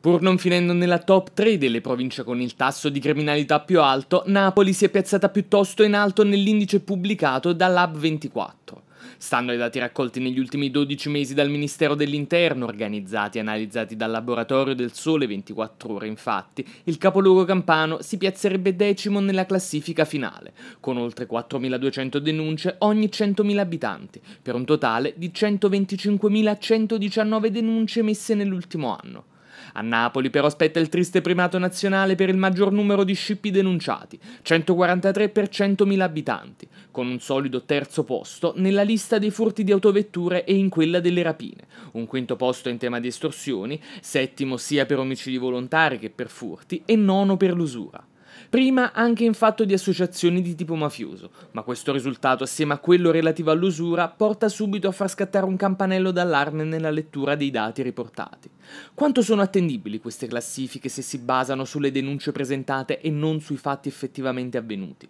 Pur non finendo nella top 3 delle province con il tasso di criminalità più alto, Napoli si è piazzata piuttosto in alto nell'indice pubblicato dall'Hub 24. Stando ai dati raccolti negli ultimi 12 mesi dal Ministero dell'Interno, organizzati e analizzati dal laboratorio del Sole 24 ore, infatti, il capoluogo campano si piazzerebbe decimo nella classifica finale, con oltre 4.200 denunce ogni 100.000 abitanti, per un totale di 125.119 denunce messe nell'ultimo anno. A Napoli però spetta il triste primato nazionale per il maggior numero di scippi denunciati, 143 per 100.000 abitanti, con un solido terzo posto nella lista dei furti di autovetture e in quella delle rapine, un quinto posto in tema di estorsioni, settimo sia per omicidi volontari che per furti e nono per l'usura prima anche in fatto di associazioni di tipo mafioso, ma questo risultato assieme a quello relativo all'usura porta subito a far scattare un campanello d'allarme nella lettura dei dati riportati. Quanto sono attendibili queste classifiche se si basano sulle denunce presentate e non sui fatti effettivamente avvenuti?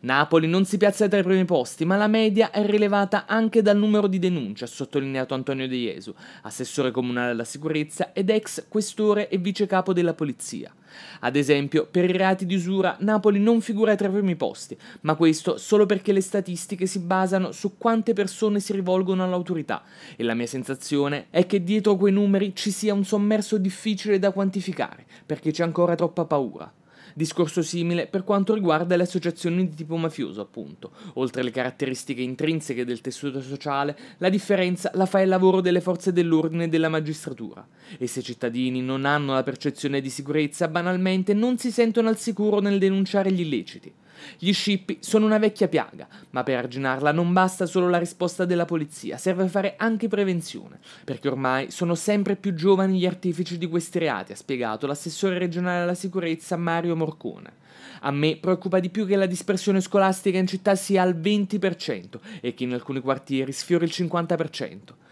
Napoli non si piazza tra i primi posti, ma la media è rilevata anche dal numero di denunce, ha sottolineato Antonio De Jesu, assessore comunale alla sicurezza ed ex questore e vicecapo della polizia. Ad esempio, per i reati di usura Napoli non figura tra i primi posti, ma questo solo perché le statistiche si basano su quante persone si rivolgono all'autorità e la mia sensazione è che dietro quei numeri ci sia un sommerso difficile da quantificare, perché c'è ancora troppa paura. Discorso simile per quanto riguarda le associazioni di tipo mafioso, appunto. Oltre alle caratteristiche intrinseche del tessuto sociale, la differenza la fa il lavoro delle forze dell'ordine e della magistratura. E se i cittadini non hanno la percezione di sicurezza, banalmente non si sentono al sicuro nel denunciare gli illeciti. Gli scippi sono una vecchia piaga, ma per arginarla non basta solo la risposta della polizia, serve fare anche prevenzione, perché ormai sono sempre più giovani gli artifici di questi reati, ha spiegato l'assessore regionale alla sicurezza Mario Morcone. A me preoccupa di più che la dispersione scolastica in città sia al 20% e che in alcuni quartieri sfiori il 50%.